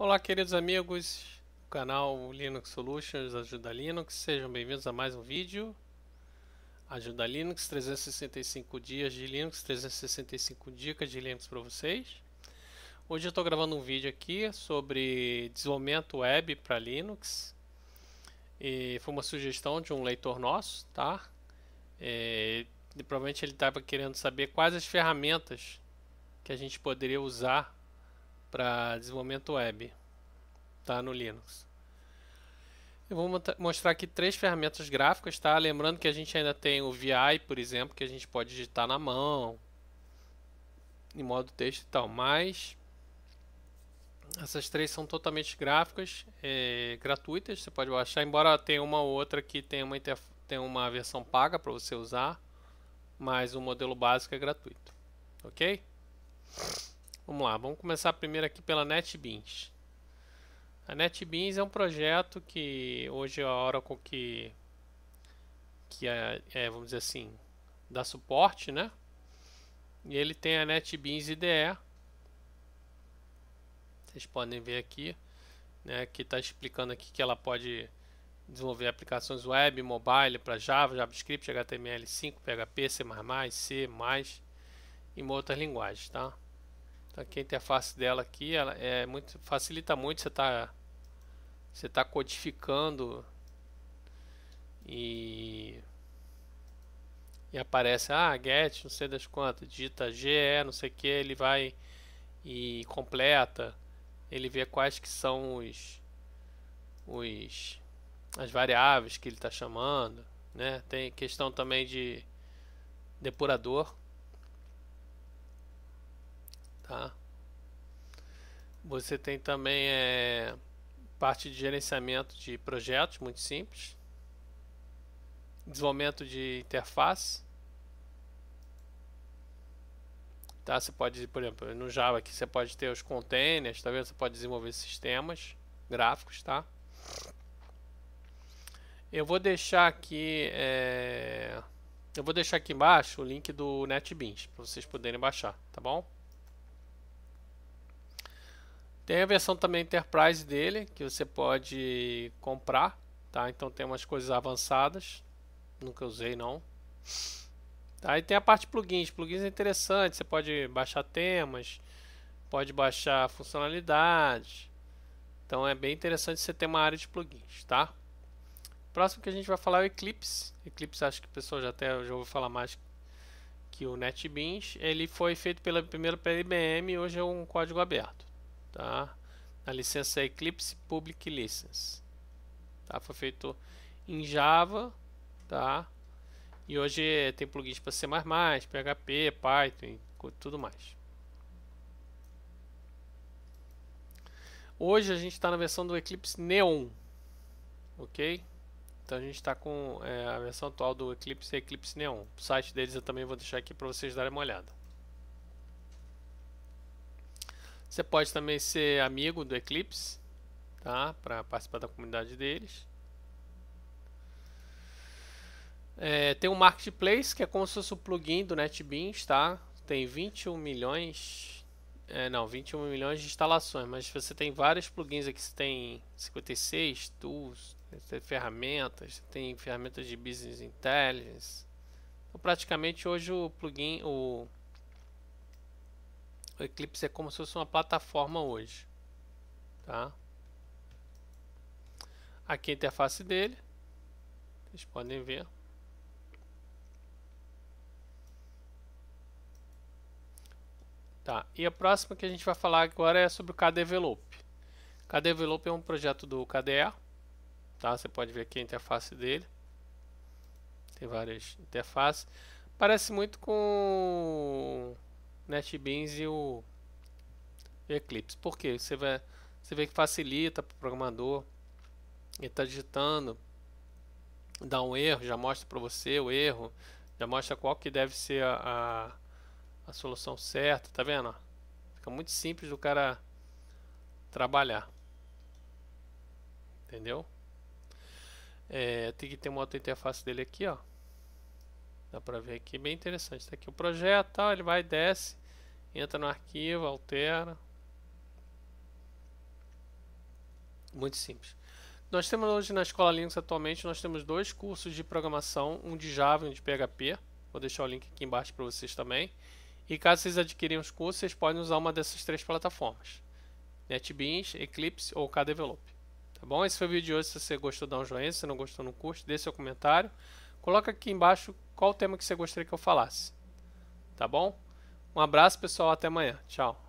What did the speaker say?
Olá, queridos amigos do canal Linux Solutions Ajuda Linux, sejam bem-vindos a mais um vídeo. Ajuda Linux 365 dias de Linux, 365 dicas de Linux para vocês. Hoje eu estou gravando um vídeo aqui sobre desenvolvimento web para Linux. E foi uma sugestão de um leitor nosso, tá? É, e, provavelmente ele estava querendo saber quais as ferramentas que a gente poderia usar para desenvolvimento web, tá? No Linux. Eu vou mostrar aqui três ferramentas gráficas, tá? Lembrando que a gente ainda tem o VI, por exemplo, que a gente pode digitar na mão, em modo texto e tal, mas essas três são totalmente gráficas, é, gratuitas, você pode baixar, embora tenha uma ou outra que tem uma, tem uma versão paga para você usar, mas o modelo básico é gratuito, ok? Vamos lá, vamos começar primeiro aqui pela NetBeans. A NetBeans é um projeto que hoje é a Oracle que, que é, é, vamos dizer assim, dá suporte, né? E ele tem a NetBeans IDE. Vocês podem ver aqui, né, que está explicando aqui que ela pode desenvolver aplicações web, mobile para Java, JavaScript, HTML5, PHP, C++, C++ e outras linguagens, tá? aqui a interface dela aqui, ela é muito facilita muito você tá você tá codificando e e aparece ah get não sei das quantas digita ge não sei que ele vai e completa ele vê quais que são os os as variáveis que ele está chamando né tem questão também de depurador Tá? Você tem também é, parte de gerenciamento de projetos, muito simples. Desenvolvimento de interface. Tá? Você pode, por exemplo, no Java aqui você pode ter os containers, tá vendo? Você pode desenvolver sistemas gráficos, tá? Eu vou deixar aqui, é... eu vou deixar aqui embaixo o link do NetBeans para vocês poderem baixar, tá bom? Tem a versão também Enterprise dele, que você pode comprar, tá? Então tem umas coisas avançadas, nunca usei não. Aí tá? tem a parte plugins, plugins é interessante, você pode baixar temas, pode baixar funcionalidades. Então é bem interessante você ter uma área de plugins, tá? Próximo que a gente vai falar é o Eclipse. Eclipse acho que o pessoal já até já ouviu falar mais que o NetBeans. Ele foi feito pela primeira pela IBM, hoje é um código aberto tá? A licença é Eclipse Public License. Tá? Foi feito em Java, tá? E hoje tem plugins para C++, PHP, Python e tudo mais. Hoje a gente está na versão do Eclipse Neon, ok? Então a gente está com é, a versão atual do Eclipse e é Eclipse Neon. O site deles eu também vou deixar aqui para vocês darem uma olhada. Você pode também ser amigo do Eclipse, tá? Para participar da comunidade deles. É, tem o um Marketplace, que é como se fosse o plugin do NetBeans, tá? Tem 21 milhões... É, não, 21 milhões de instalações, mas você tem vários plugins aqui. Você tem 56 tools, tem ferramentas, tem ferramentas de Business Intelligence. Então, praticamente hoje o plugin, o o Eclipse é como se fosse uma plataforma hoje. Tá? Aqui a interface dele. Vocês podem ver. Tá, e a próxima que a gente vai falar agora é sobre o KDEvelope. KDEvelope é um projeto do KDE. Tá? Você pode ver aqui a interface dele. Tem várias interfaces. Parece muito com NetBeans e o Eclipse. Por quê? Você, você vê que facilita para o programador. Ele está digitando, dá um erro, já mostra para você o erro, já mostra qual que deve ser a, a, a solução certa, tá vendo? Fica muito simples do cara trabalhar. Entendeu? É, tem que ter uma outra interface dele aqui, ó. Dá para ver aqui, bem interessante. Está aqui o projeto, tal, ele vai, desce, entra no arquivo, altera. Muito simples. Nós temos hoje na Escola Linux atualmente, nós temos dois cursos de programação, um de Java e um de PHP. Vou deixar o link aqui embaixo para vocês também. E caso vocês adquirirem os cursos, vocês podem usar uma dessas três plataformas. NetBeans, Eclipse ou KDevelop. Tá bom? Esse foi o vídeo de hoje. Se você gostou, dá um joinha. Se não gostou, não curte, deixe seu comentário. Coloca aqui embaixo qual o tema que você gostaria que eu falasse. Tá bom? Um abraço, pessoal. Até amanhã. Tchau.